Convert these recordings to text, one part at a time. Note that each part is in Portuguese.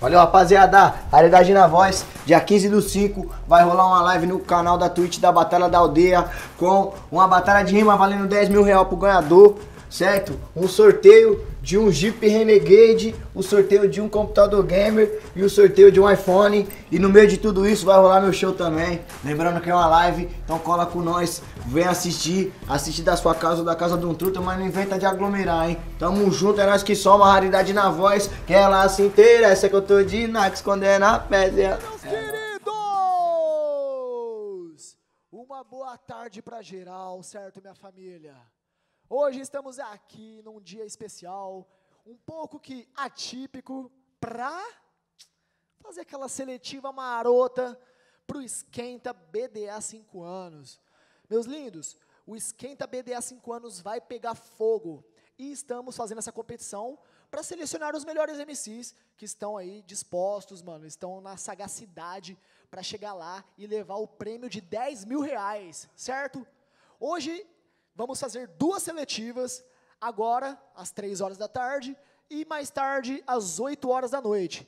Valeu, rapaziada. Realidade na Voz, dia 15 do 5, vai rolar uma live no canal da Twitch da Batalha da Aldeia com uma batalha de rima valendo 10 mil reais pro ganhador, certo? Um sorteio de um Jeep Renegade, o sorteio de um computador gamer e o sorteio de um iPhone. E no meio de tudo isso vai rolar meu show também. Lembrando que é uma live, então cola com nós, vem assistir, assistir da sua casa ou da casa de um truta, mas não inventa de aglomerar, hein? Tamo junto, é nós que só uma raridade na voz, que ela se interessa que eu tô de Nax quando é na pedra. Meus queridos! Uma boa tarde pra geral, certo, minha família? Hoje estamos aqui num dia especial, um pouco que atípico, para fazer aquela seletiva marota para o Esquenta BDA 5 anos. Meus lindos, o Esquenta BDA 5 anos vai pegar fogo e estamos fazendo essa competição para selecionar os melhores MCs que estão aí dispostos, mano, estão na sagacidade para chegar lá e levar o prêmio de 10 mil reais, certo? Hoje Vamos fazer duas seletivas, agora, às três horas da tarde, e mais tarde, às oito horas da noite.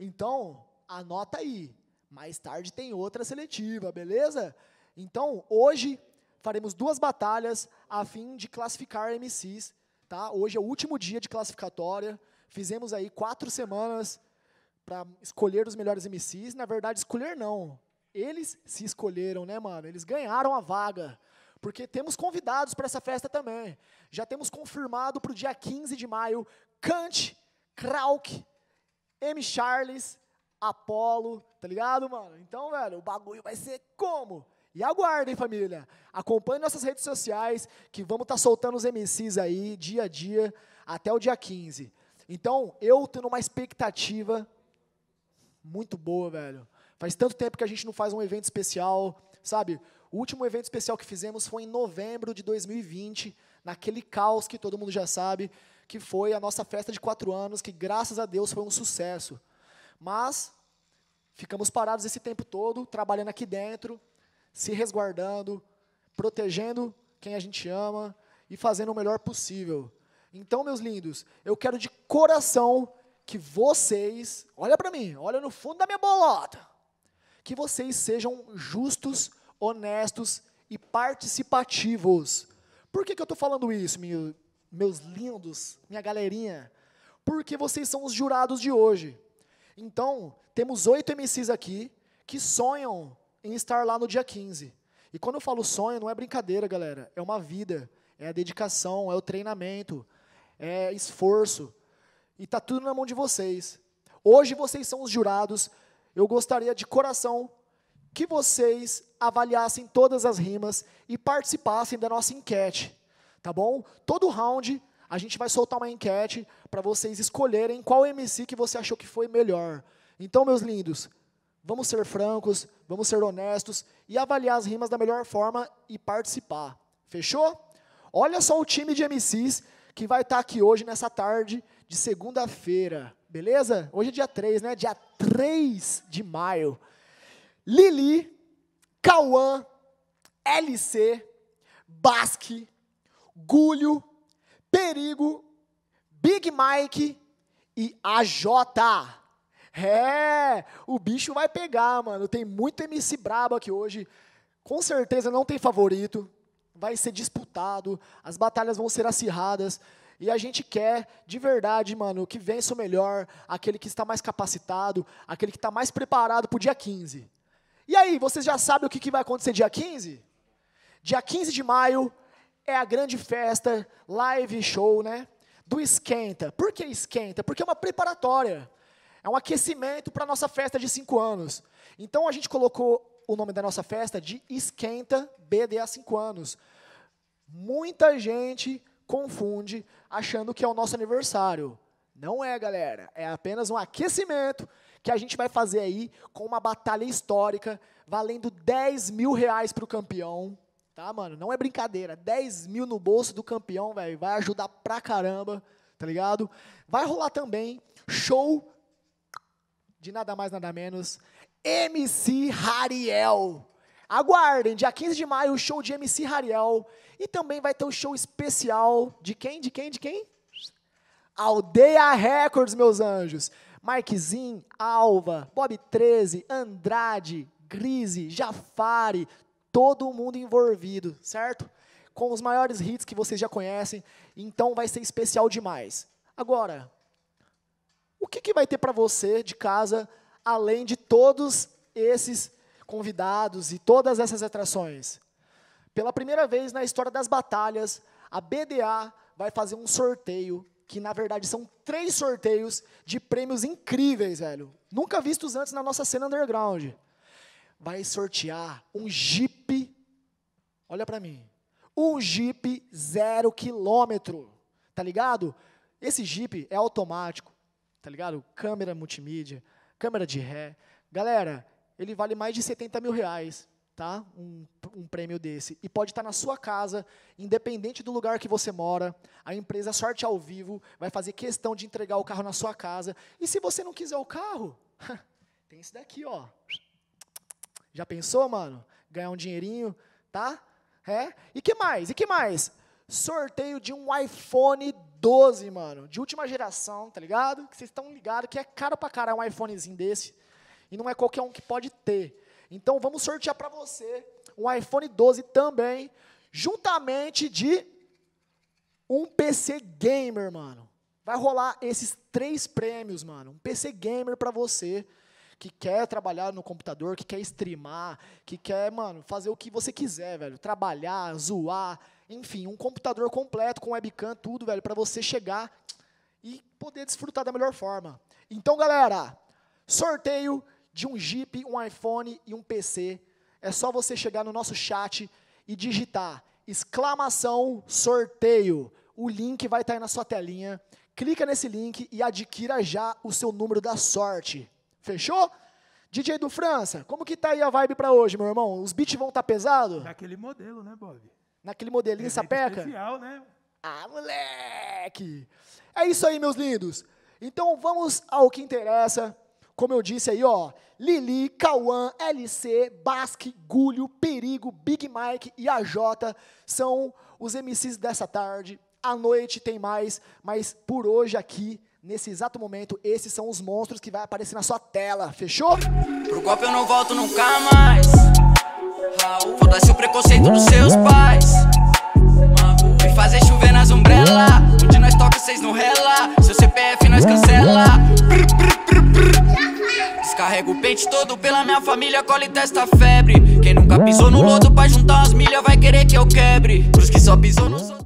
Então, anota aí. Mais tarde tem outra seletiva, beleza? Então, hoje faremos duas batalhas a fim de classificar MCs. Tá? Hoje é o último dia de classificatória. Fizemos aí quatro semanas para escolher os melhores MCs. Na verdade, escolher não. Eles se escolheram, né, mano? Eles ganharam a vaga. Porque temos convidados para essa festa também. Já temos confirmado para o dia 15 de maio Kant, Krauk, M. Charles, Apolo, tá ligado, mano? Então, velho, o bagulho vai ser como? E aguardem, família. Acompanhe nossas redes sociais, que vamos estar tá soltando os MCs aí, dia a dia, até o dia 15. Então, eu tendo uma expectativa muito boa, velho. Faz tanto tempo que a gente não faz um evento especial, sabe? O último evento especial que fizemos foi em novembro de 2020, naquele caos que todo mundo já sabe, que foi a nossa festa de quatro anos, que graças a Deus foi um sucesso. Mas ficamos parados esse tempo todo, trabalhando aqui dentro, se resguardando, protegendo quem a gente ama e fazendo o melhor possível. Então, meus lindos, eu quero de coração que vocês, olha para mim, olha no fundo da minha bolota, que vocês sejam justos honestos e participativos. Por que, que eu estou falando isso, meu, meus lindos, minha galerinha? Porque vocês são os jurados de hoje. Então, temos oito MCs aqui que sonham em estar lá no dia 15. E quando eu falo sonho, não é brincadeira, galera. É uma vida, é a dedicação, é o treinamento, é esforço. E tá tudo na mão de vocês. Hoje vocês são os jurados. Eu gostaria de coração que vocês avaliassem todas as rimas e participassem da nossa enquete, tá bom? Todo round a gente vai soltar uma enquete para vocês escolherem qual MC que você achou que foi melhor. Então, meus lindos, vamos ser francos, vamos ser honestos e avaliar as rimas da melhor forma e participar. Fechou? Olha só o time de MCs que vai estar tá aqui hoje, nessa tarde de segunda-feira, beleza? Hoje é dia 3, né? Dia 3 de maio. Lili, Cauã, LC, Basque, Gulho, Perigo, Big Mike e AJ. É, o bicho vai pegar, mano. Tem muito MC brabo aqui hoje. Com certeza não tem favorito. Vai ser disputado, as batalhas vão ser acirradas. E a gente quer, de verdade, mano, que vença o melhor, aquele que está mais capacitado, aquele que está mais preparado para o dia 15. E aí, vocês já sabem o que, vai acontecer dia 15? Dia 15 de maio é a grande festa, live show, né? Do Esquenta. Por que Esquenta? Porque é uma preparatória. É um aquecimento para a nossa festa de 5 anos. Então a gente colocou o nome da nossa festa de Esquenta BDA 5 anos. Muita gente confunde achando que é o nosso aniversário. Não é, galera. É apenas um aquecimento que a gente vai fazer aí com uma batalha histórica, valendo 10 mil reais para o campeão. Tá, mano? Não é brincadeira. 10 mil no bolso do campeão, velho. Vai ajudar pra caramba, tá ligado? Vai rolar também show de nada mais, nada menos. MC Rariel. Aguardem, dia 15 de maio, o show de MC Rariel. E também vai ter um show especial de quem? De quem? De quem? Aldeia Records, meus anjos. Marquezin, Alva, Bob 13, Andrade, Grise, Jafari, todo mundo envolvido, certo? Com os maiores hits que vocês já conhecem, então vai ser especial demais. Agora, o que, que vai ter para você de casa, além de todos esses convidados e todas essas atrações? Pela primeira vez na história das batalhas, a BDA vai fazer um sorteio que na verdade são três sorteios de prêmios incríveis, velho. Nunca vistos antes na nossa cena underground. Vai sortear um Jeep, olha para mim, um Jeep zero quilômetro, tá ligado? Esse Jeep é automático, tá ligado? Câmera multimídia, câmera de ré. Galera, ele vale mais de 70 mil reais tá? Um, um prêmio desse. E pode estar tá na sua casa, independente do lugar que você mora. A empresa Sorte ao Vivo vai fazer questão de entregar o carro na sua casa. E se você não quiser o carro, tem esse daqui, ó. Já pensou, mano? Ganhar um dinheirinho, tá? É? E que mais? E que mais? Sorteio de um iPhone 12, mano. De última geração, tá ligado? Que vocês estão ligados que é caro pra caralho um iPhonezinho desse. E não é qualquer um que pode ter. Então vamos sortear para você um iPhone 12 também, juntamente de um PC gamer, mano. Vai rolar esses três prêmios, mano. Um PC gamer para você que quer trabalhar no computador, que quer streamar, que quer, mano, fazer o que você quiser, velho. Trabalhar, zoar, enfim, um computador completo com webcam, tudo, velho, para você chegar e poder desfrutar da melhor forma. Então, galera, sorteio de um Jeep, um iPhone e um PC. É só você chegar no nosso chat e digitar exclamação sorteio. O link vai estar tá aí na sua telinha. Clica nesse link e adquira já o seu número da sorte. Fechou? DJ do França, como que tá aí a vibe para hoje, meu irmão? Os beats vão estar tá pesado? Naquele modelo, né, Bob? Naquele modelinho Evento sapeca? Especial, né? Ah, moleque! É isso aí, meus lindos. Então vamos ao que interessa como eu disse aí, ó, Lili, Cauã, LC, Basque, Gulho, Perigo, Big Mike e AJ são os MCs dessa tarde. À noite tem mais, mas por hoje aqui, nesse exato momento, esses são os monstros que vai aparecer na sua tela, fechou? Pro copo eu não volto nunca mais. Foda-se o preconceito dos seus pais. Me fazer chover nas umbrelas. noite todo pela minha família, colhe testa febre. Quem nunca pisou no lodo pra juntar as milhas vai querer que eu quebre. Pros que só pisou no